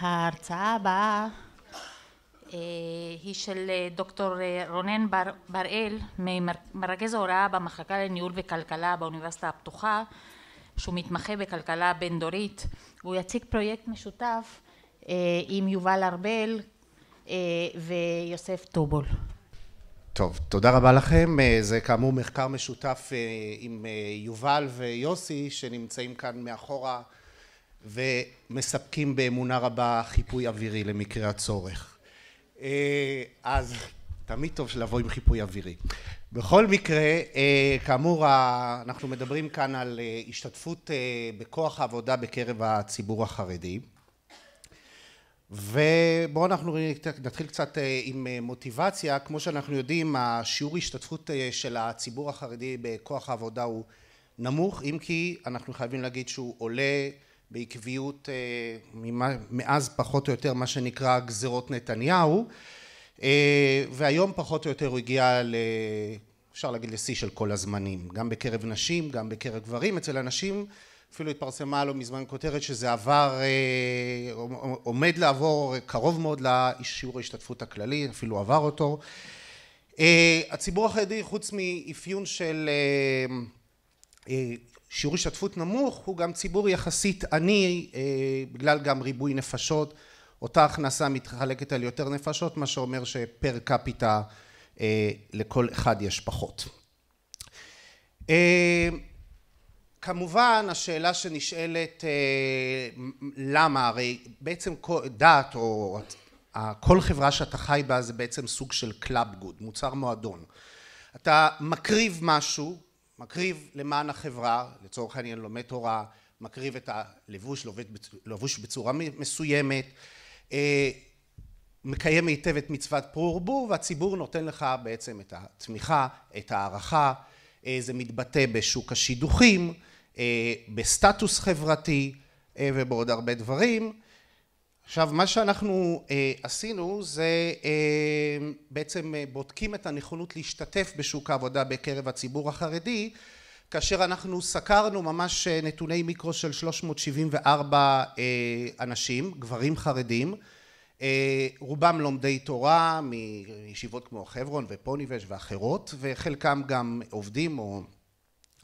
ההרצאה הבאה אה, היא של אה, דוקטור אה, רונן בראל, מרכז ההוראה במחלקה לניהול וכלכלה באוניברסיטה הפתוחה, שהוא מתמחה בכלכלה בין-דורית, והוא יציג פרויקט משותף עם יובל ארבל ויוסף טובול. טוב, תודה רבה לכם. זה כאמור מחקר משותף עם יובל ויוסי שנמצאים כאן מאחורה ומספקים באמונה רבה חיפוי אווירי למקרה הצורך. אה, אז תמיד טוב לבוא עם חיפוי אווירי. בכל מקרה, אה, כאמור, אנחנו מדברים כאן על אה, השתתפות בכוח העבודה בקרב הציבור החרדי. ובואו אנחנו נתחיל קצת עם מוטיבציה. כמו שאנחנו יודעים, השיעור השתתפות של הציבור החרדי בכוח העבודה הוא נמוך, אם כי אנחנו חייבים להגיד שהוא עולה בעקביות אה, מאז פחות או יותר מה שנקרא גזרות נתניהו אה, והיום פחות או יותר הוא הגיע ל... אפשר להגיד לשיא של כל הזמנים גם בקרב נשים גם בקרב גברים אצל הנשים אפילו התפרסמה לא מזמן כותרת שזה עבר אה, עומד לעבור קרוב מאוד לשיעור ההשתתפות הכללי אפילו עבר אותו הציבור החרדי חוץ מאפיון של שיעור השתתפות נמוך הוא גם ציבור יחסית עני אה, בגלל גם ריבוי נפשות אותה הכנסה מתחלקת על יותר נפשות מה שאומר שפר קפיטה אה, לכל אחד יש פחות. אה, כמובן השאלה שנשאלת למה הרי בעצם דת או כל חברה שאתה חי בה זה בעצם סוג של קלאב גוד מוצר מועדון אתה מקריב משהו מקריב למען החברה, לצורך העניין לומד תורה, מקריב את הלבוש, לבוש בצורה מסוימת, אה, מקיים היטב את מצוות פרו ורבו והציבור נותן לך בעצם את התמיכה, את ההערכה, אה, זה מתבטא בשוק השידוכים, אה, בסטטוס חברתי ובעוד הרבה דברים עכשיו, מה שאנחנו אה, עשינו זה אה, בעצם אה, בודקים את הנכונות להשתתף בשוק העבודה בקרב הציבור החרדי, כאשר אנחנו סקרנו ממש אה, נתוני מיקרו של 374 אה, אנשים, גברים חרדים, אה, רובם לומדי תורה מישיבות כמו חברון ופוניבז' ואחרות, וחלקם גם עובדים או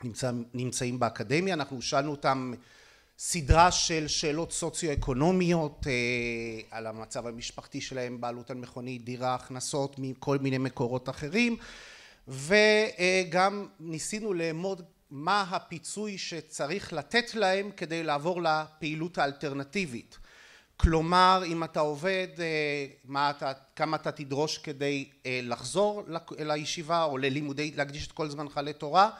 נמצא, נמצאים באקדמיה, אנחנו שאלנו אותם סדרה של שאלות סוציו-אקונומיות אה, על המצב המשפחתי שלהם, בעלות על מכונית, דירה, הכנסות מכל מיני מקורות אחרים וגם ניסינו לאמוד מה הפיצוי שצריך לתת להם כדי לעבור לפעילות האלטרנטיבית כלומר אם אתה עובד אה, מה אתה, כמה אתה תדרוש כדי אה, לחזור לישיבה או ללימודי להקדיש את כל זמנך לתורה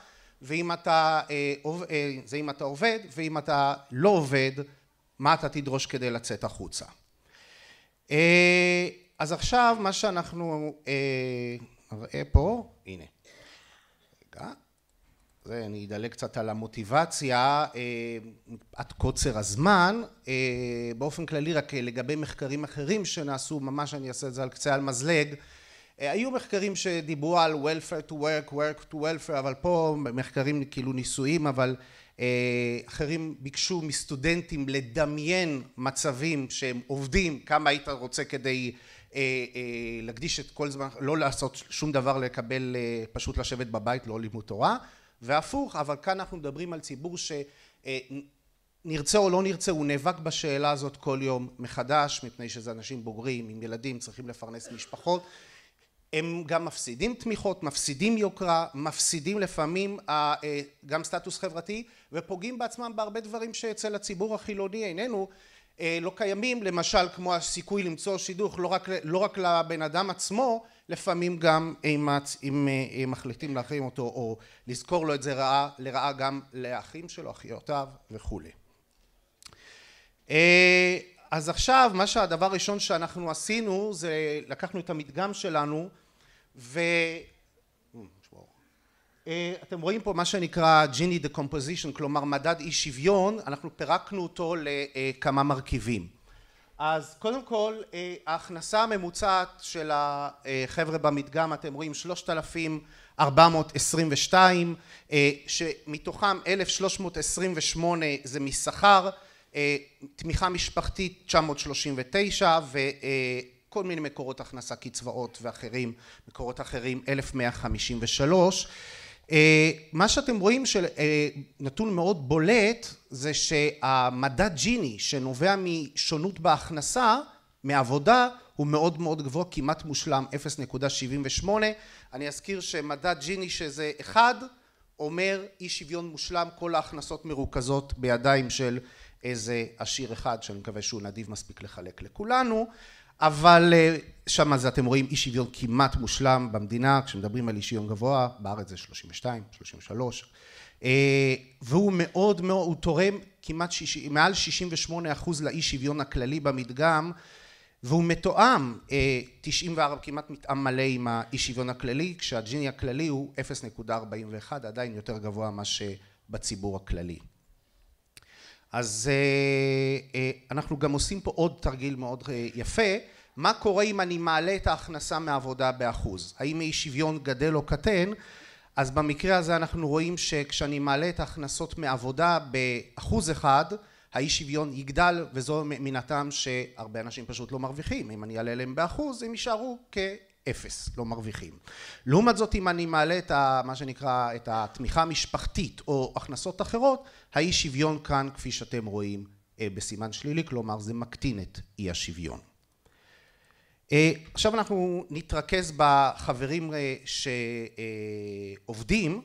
ואם אתה, אה, אה, זה אם אתה עובד, ואם אתה לא עובד, מה אתה תדרוש כדי לצאת החוצה. אה, אז עכשיו מה שאנחנו נראה פה, הנה, רגע, זה אני אדלג קצת על המוטיבציה עד קוצר הזמן, באופן כללי רק לגבי מחקרים אחרים שנעשו, ממש אני אעשה את זה על קצה על מזלג, אה, היו מחקרים שדיברו על welfare to work, work to welfare, אבל פה מחקרים כאילו ניסויים, אבל אה, אחרים ביקשו מסטודנטים לדמיין מצבים שהם עובדים, כמה היית רוצה כדי אה, להקדיש את כל זמן, לא לעשות שום דבר, לקבל, פשוט לשבת בבית, לא לימוד תורה, והפוך, אבל כאן אנחנו מדברים על ציבור ש... נרצה או לא נרצה, הוא נאבק בשאלה הזאת כל יום מחדש, מפני שזה אנשים בוגרים, עם ילדים, צריכים לפרנס משפחות, הם גם מפסידים תמיכות, מפסידים יוקרה, מפסידים לפעמים אה, אה, גם סטטוס חברתי ופוגעים בעצמם בהרבה דברים שאצל הציבור החילוני איננו אה, לא קיימים למשל כמו הסיכוי למצוא שידוך לא רק, לא רק לבן אדם עצמו לפעמים גם אימת אם מחליטים להחרים אותו או לזכור לו את זה רעה, לרעה גם לאחים שלו, אחיותיו וכולי. אז עכשיו מה שהדבר הראשון שאנחנו עשינו זה לקחנו את המדגם שלנו ו... Mm, אה, אתם רואים פה מה שנקרא ג'יני דה קומפוזיישן כלומר מדד אי שוויון, אנחנו פירקנו אותו לכמה מרכיבים. אז קודם כל אה, ההכנסה הממוצעת של החבר'ה במדגם אתם רואים 3,422 אה, שמתוכם 1,328 זה משכר, תמיכה משפחתית 939 כל מיני מקורות הכנסה, קצבאות ואחרים, מקורות אחרים, 1153. אה, מה שאתם רואים, שנתון אה, נתון מאוד בולט, זה שהמדד ג'יני שנובע משונות בהכנסה, מעבודה, הוא מאוד מאוד גבוה, כמעט מושלם, 0.78. אני אזכיר שמדד ג'יני שזה אחד אומר אי שוויון מושלם, כל ההכנסות מרוכזות בידיים של איזה עשיר אחד, שאני מקווה שהוא נדיב מספיק לחלק לכולנו. אבל אה, שם אז אתם רואים אי שוויון כמעט מושלם במדינה, כשמדברים על אי שוויון גבוה, בארץ זה 32, 33, אה, והוא מאוד מאוד, הוא תורם כמעט שיש, מעל 68 אחוז לאי שוויון הכללי במדגם, והוא מתואם 94 אה, כמעט מתאם מלא עם האי שוויון הכללי, כשהג'יני הכללי הוא 0.41, עדיין יותר גבוה ממה שבציבור הכללי. אז אנחנו גם עושים פה עוד תרגיל מאוד יפה מה קורה אם אני מעלה את ההכנסה מעבודה באחוז? האם אי שוויון גדל או קטן? אז במקרה הזה אנחנו רואים שכשאני מעלה את ההכנסות מעבודה באחוז אחד האי שוויון יגדל וזו מן הטעם שהרבה אנשים פשוט לא מרוויחים אם אני אעלה להם באחוז הם יישארו כ... אפס, לא מרוויחים לעומת זאת אם אני מעלה את ה, מה שנקרא את התמיכה המשפחתית או הכנסות אחרות האי שוויון כאן כפי שאתם רואים אה, בסימן שלילי כלומר זה מקטין את אי השוויון אה, עכשיו אנחנו נתרכז בחברים אה, שעובדים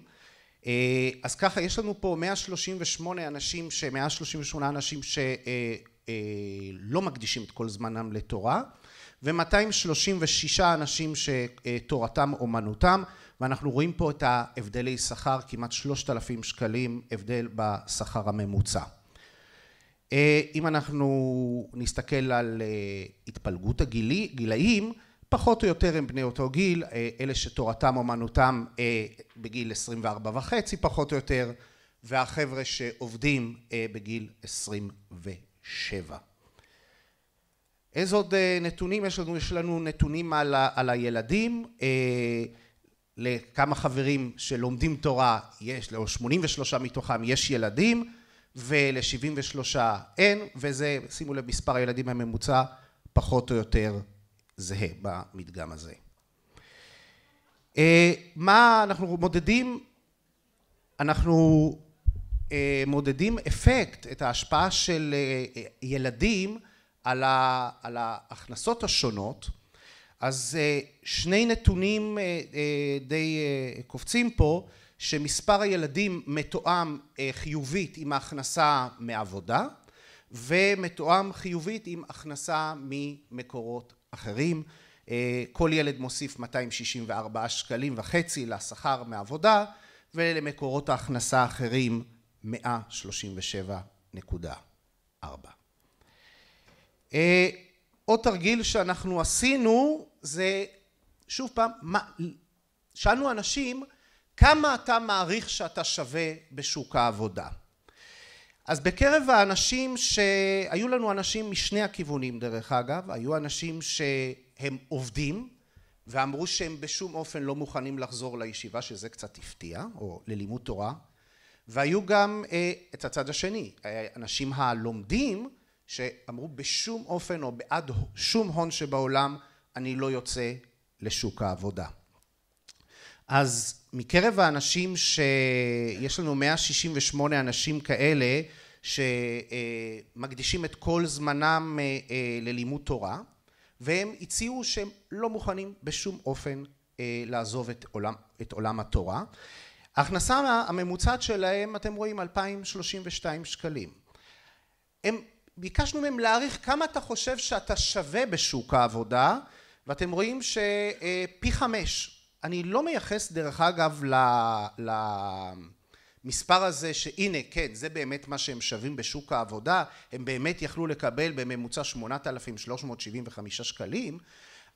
אה, אז ככה יש לנו פה 138 אנשים ש... 138 אנשים שלא מקדישים את כל זמנם לתורה ו-236 אנשים שתורתם אומנותם ואנחנו רואים פה את ההבדלי שכר כמעט 3,000 שקלים הבדל בשכר הממוצע אה, אם אנחנו נסתכל על אה, התפלגות הגילאים, פחות או יותר הם בני אותו גיל, אה, אלה שתורתם אומנותם בגיל 24 וחצי פחות או יותר, והחבר'ה שעובדים בגיל 27. איזה עוד נתונים? יש לנו, יש לנו נתונים על, ה, על הילדים, אה, לכמה חברים שלומדים תורה, יש, או 83 מתוכם יש ילדים, ול-73 אין, וזה, שימו לב, מספר הילדים הממוצע פחות או יותר זהה במדגם הזה. אה, מה אנחנו מודדים? אנחנו אה, מודדים אפקט, את ההשפעה של אה, ילדים על, ההכנסות השונות. אז שני נתונים די קופצים פה. שמספר הילדים מתואם אה, חיובית עם ההכנסה מעבודה ומתואם חיובית עם הכנסה ממקורות אחרים. אה, כל ילד מוסיף 264 שקלים וחצי לשכר מעבודה ולמקורות ההכנסה האחרים 137.4. אה, עוד תרגיל שאנחנו עשינו זה שוב פעם, שאלנו אנשים כמה אתה מעריך שאתה שווה בשוק העבודה. אז בקרב האנשים שהיו לנו אנשים משני הכיוונים דרך אגב, היו אנשים שהם עובדים ואמרו שהם בשום אופן לא מוכנים לחזור לישיבה שזה קצת הפתיע או ללימוד תורה והיו גם אה, את הצד השני אה, אנשים הלומדים שאמרו בשום אופן או בעד שום הון שבעולם אני לא יוצא לשוק העבודה אז מקרב האנשים שיש לנו 168 אנשים כאלה שמקדישים את כל זמנם אה, אה, ללימוד תורה והם הציעו שהם לא מוכנים בשום אופן אה, לעזוב את עולם, את עולם התורה. ההכנסה הממוצעת שלהם אתם רואים 2,032 שקלים. הם, ביקשנו מהם להעריך כמה אתה חושב שאתה שווה בשוק העבודה ואתם רואים שפי חמש אני לא מייחס דרך אגב למספר הזה שהנה כן זה באמת מה שהם שווים בשוק העבודה הם באמת יכלו לקבל בממוצע 8,375 שקלים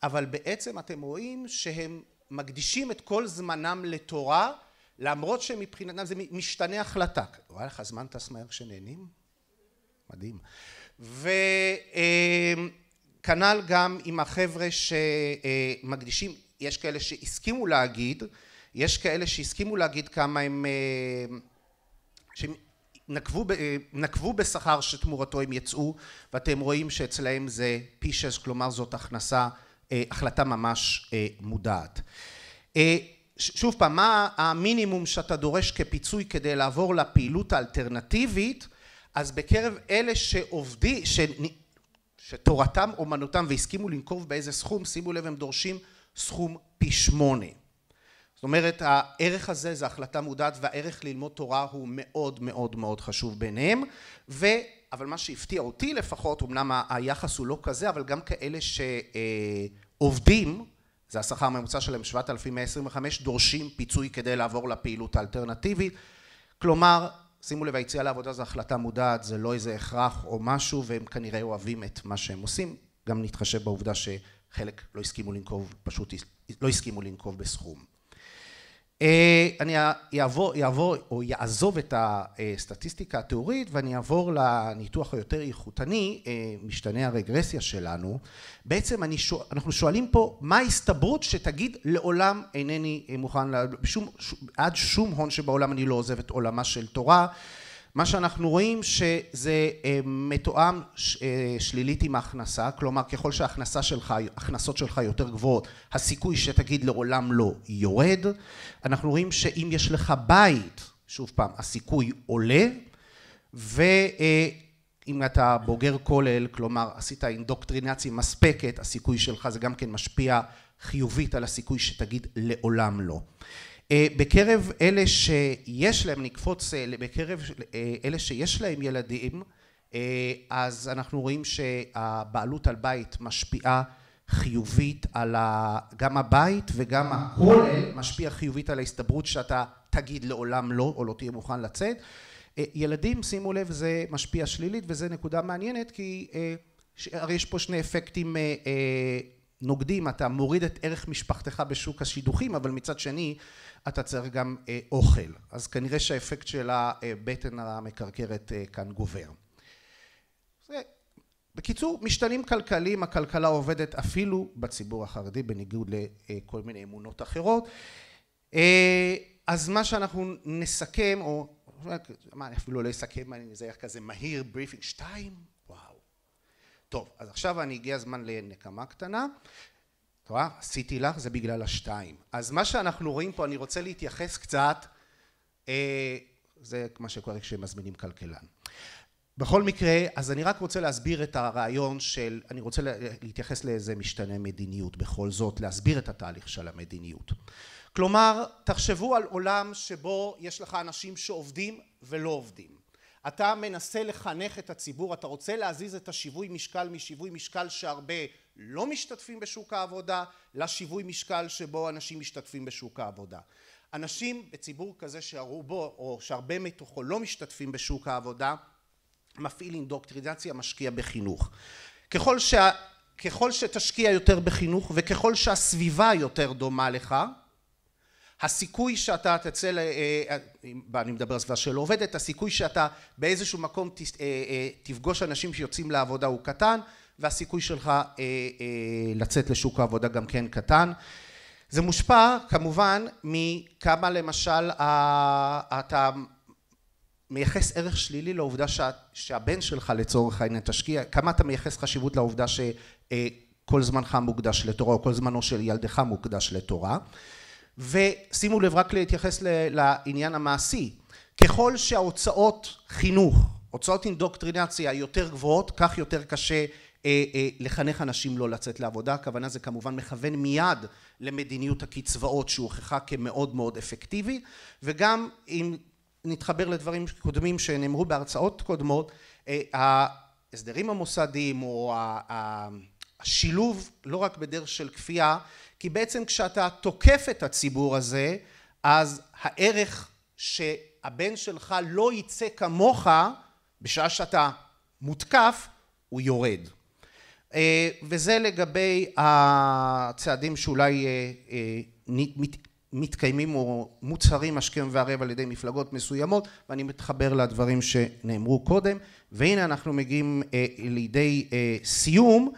אבל בעצם אתם רואים שהם מקדישים את כל זמנם לתורה למרות שמבחינתם זה משתנה החלטה. וואלה לך זמן טס מהר כשנהנים? מדהים. וכנ"ל אה, גם עם החבר'ה שמקדישים יש כאלה שהסכימו להגיד, יש כאלה שהסכימו להגיד כמה הם, אה, שהם נקבו, אה, נקבו בשכר שתמורתו הם יצאו, ואתם רואים שאצלהם זה פי שש, כלומר זאת הכנסה, אה, החלטה ממש מודעת. שוב פעם, מה המינימום שאתה דורש כפיצוי כדי לעבור לפעילות האלטרנטיבית? אז בקרב אלה שעובדים, ש... שתורתם אומנותם והסכימו לנקוב באיזה סכום, שימו לב הם דורשים סכום פי שמונה. זאת אומרת הערך הזה זה החלטה מודעת והערך ללמוד תורה הוא מאוד מאוד מאוד חשוב ביניהם ו... אבל מה שהפתיע אותי לפחות, אמנם היחס הוא לא כזה, אבל גם כאלה שעובדים, זה השכר הממוצע שלהם 7,125, דורשים פיצוי כדי לעבור לפעילות האלטרנטיבית. כלומר, שימו לב, היציאה לעבודה זו החלטה מודעת, זה לא איזה הכרח או משהו, והם כנראה אוהבים את מה שהם עושים. גם נתחשב בעובדה חלק לא הסכימו לנקוב, פשוט לא הסכימו לנקוב בסכום. אה, אני אעבור, יעבור או יעזוב את הסטטיסטיקה התיאורית ואני אעבור לניתוח היותר איכותני, אה, משתנה הרגרסיה שלנו. בעצם אני שואל, אנחנו שואלים פה מה ההסתברות שתגיד לעולם אינני מוכן, שום, עד שום הון שבעולם אני לא עוזב את עולמה של תורה מה שאנחנו רואים שזה אה, מתואם אה, שלילית עם ההכנסה, כלומר ככל שההכנסה שלך, הכנסות שלך יותר גבוהות, הסיכוי שתגיד לעולם לא יורד. אנחנו רואים שאם יש לך בית, שוב פעם, הסיכוי עולה, ואם אה, אתה בוגר כולל, כלומר עשית אינדוקטרינציה מספקת, הסיכוי שלך זה גם כן משפיע חיובית על הסיכוי שתגיד לעולם לא. אה, בקרב אלה שיש להם, נקפוץ אה, בקרב אה, אלה שיש להם ילדים, אז אנחנו רואים שהבעלות על בית משפיעה חיובית על ה... גם הבית וגם הכולל משפיע חיובית על ההסתברות שאתה תגיד לעולם לא או לא תהיה מוכן לצאת. ילדים, שימו לב, זה משפיע שלילית וזה נקודה מעניינת כי הרי יש פה שני אפקטים נוגדים, אתה מוריד את ערך משפחתך בשוק השידוכים, אבל מצד שני אתה צריך גם אה, אוכל. אז כנראה שהאפקט של הבטן המקרקרת אה, כאן גובר. זה, בקיצור, משתנים כלכליים, הכלכלה עובדת אפילו בציבור החרדי, בניגוד לכל מיני אמונות אחרות. אה, אז מה שאנחנו נסכם, או מה, אני אפילו לא אסכם, אני היה כזה מהיר, בריפינג, שתיים, טוב, אז עכשיו אני הגיע הזמן לנקמה קטנה. את רואה? עשיתי לך, זה בגלל השתיים. אז מה שאנחנו רואים פה, אני רוצה להתייחס קצת, אה, זה מה שקורה כשמזמינים כלכלן. בכל מקרה, אז אני רק רוצה להסביר את הרעיון של, אני רוצה להתייחס לאיזה משתנה מדיניות בכל זאת, להסביר את התהליך של המדיניות. כלומר, תחשבו על עולם שבו יש לך אנשים שעובדים ולא עובדים. אתה מנסה לחנך את הציבור, אתה רוצה להזיז את השיווי משקל משיווי משקל שהרבה לא משתתפים בשוק העבודה, לשיווי משקל שבו אנשים משתתפים בשוק העבודה. אנשים בציבור כזה שהרובו, או שהרבה מתוכו לא משתתפים בשוק העבודה, מפעיל אינדוקטרינציה, משקיע בחינוך. ככל, שה, ככל שתשקיע יותר בחינוך וככל שהסביבה יותר דומה לך, הסיכוי שאתה תצא, אה, אה, אה, אני מדבר על סביבה שלא עובדת, הסיכוי שאתה באיזשהו מקום תפגוש אנשים שיוצאים לעבודה הוא קטן והסיכוי שלך לצאת לשוק העבודה גם כן קטן. זה מושפע כמובן מכמה למשל אתה מייחס ערך שלילי לעובדה שה, שהבן שלך לצורך העניין תשקיע, כמה אתה מייחס חשיבות לעובדה שכל זמנך מוקדש לתורה או כל זמנו של ילדך מוקדש לתורה ושימו לב רק להתייחס לעניין המעשי ככל שההוצאות חינוך הוצאות אינדוקטרינציה יותר גבוהות כך יותר קשה אה, אה, לחנך אנשים לא לצאת לעבודה הכוונה זה כמובן מכוון מיד למדיניות הקצבאות שהוכחה כמאוד מאוד אפקטיבי וגם אם נתחבר לדברים קודמים שנאמרו בהרצאות קודמות אה, ההסדרים המוסדיים או ה... אה, אה, השילוב לא רק בדרך של כפייה, כי בעצם כשאתה תוקף את הציבור הזה, אז הערך שהבן שלך לא יצא כמוך, בשעה שאתה מותקף, הוא יורד. אה, וזה לגבי הצעדים שאולי אה, אה, מתקיימים או מוצהרים השכם והערב על ידי מפלגות מסוימות ואני מתחבר לדברים שנאמרו קודם והנה אנחנו מגיעים לידי סיום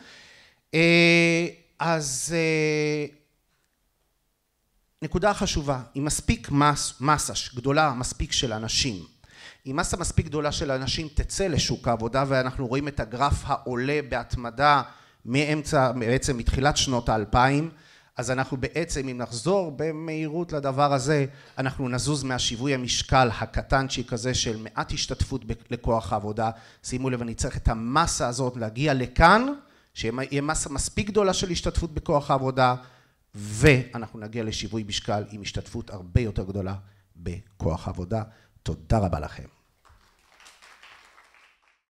אה, אז אה, נקודה חשובה, אם מספיק מס, מסה גדולה מספיק של אנשים. אם מסה מספיק גדולה של אנשים תצא לשוק העבודה ואנחנו רואים את הגרף העולה בהתמדה מאמצע, בעצם מתחילת שנות האלפיים, אז אנחנו בעצם, אם נחזור במהירות לדבר הזה, אנחנו נזוז מהשיווי המשקל הקטנצ'יק הזה של מעט השתתפות לכוח העבודה. שימו לב, אני צריך את המסה הזאת להגיע לכאן שיהיה מסה מספיק גדולה של השתתפות בכוח העבודה, ואנחנו נגיע לשיווי משקל עם השתתפות הרבה יותר גדולה בכוח העבודה. תודה רבה לכם.